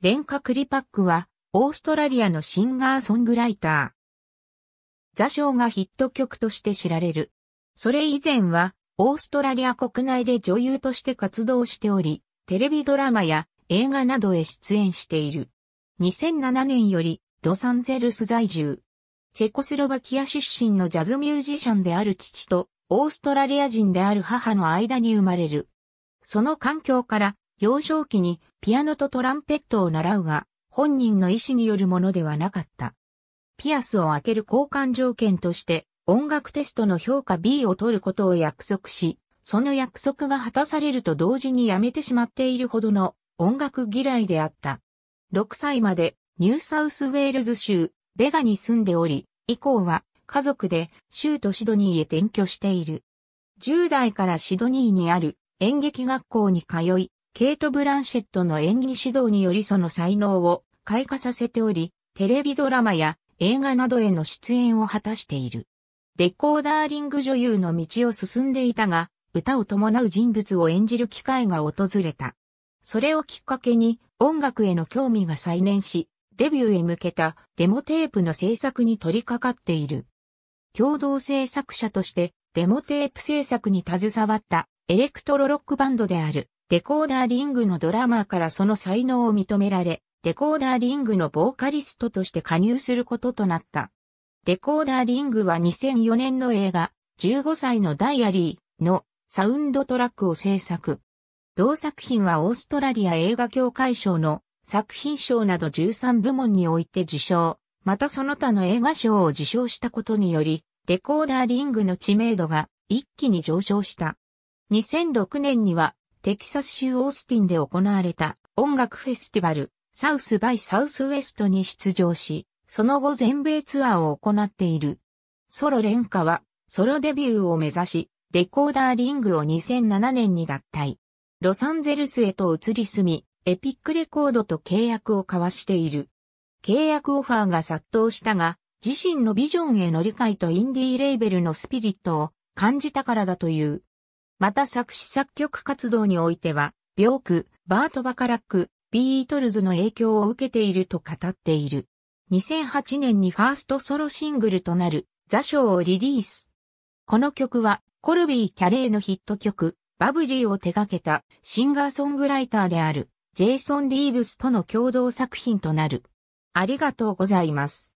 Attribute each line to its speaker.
Speaker 1: レンカ・クリパックは、オーストラリアのシンガーソングライター。座礁がヒット曲として知られる。それ以前は、オーストラリア国内で女優として活動しており、テレビドラマや映画などへ出演している。2007年より、ロサンゼルス在住。チェコスロバキア出身のジャズミュージシャンである父と、オーストラリア人である母の間に生まれる。その環境から、幼少期にピアノとトランペットを習うが、本人の意思によるものではなかった。ピアスを開ける交換条件として、音楽テストの評価 B を取ることを約束し、その約束が果たされると同時にやめてしまっているほどの音楽嫌いであった。6歳までニューサウスウェールズ州ベガに住んでおり、以降は家族で州とシドニーへ転居している。10代からシドニーにある演劇学校に通い、ケイト・ブランシェットの演技指導によりその才能を開花させており、テレビドラマや映画などへの出演を果たしている。デコーダーリング女優の道を進んでいたが、歌を伴う人物を演じる機会が訪れた。それをきっかけに音楽への興味が再燃し、デビューへ向けたデモテープの制作に取り掛かっている。共同制作者としてデモテープ制作に携わったエレクトロロックバンドであるデコーダーリングのドラマーからその才能を認められ、デコーダーリングのボーカリストとして加入することとなった。デコーダーリングは2004年の映画、15歳のダイアリーのサウンドトラックを制作。同作品はオーストラリア映画協会賞の作品賞など13部門において受賞、またその他の映画賞を受賞したことにより、デコーダーリングの知名度が一気に上昇した。2006年にはテキサス州オースティンで行われた音楽フェスティバル、サウスバイサウスウェストに出場し、その後全米ツアーを行っている。ソロ連歌は、ソロデビューを目指し、レコーダーリングを2007年に脱退。ロサンゼルスへと移り住み、エピックレコードと契約を交わしている。契約オファーが殺到したが、自身のビジョンへの理解とインディーレーベルのスピリットを感じたからだという。また作詞作曲活動においては、病苦、バート・バカラック、ビートルズの影響を受けていると語っている。2008年にファーストソロシングルとなる、ザ・ショーをリリース。この曲は、コルビー・キャレーのヒット曲、バブリーを手掛けたシンガーソングライターである、ジェイソン・リーブスとの共同作品となる。ありがとうございます。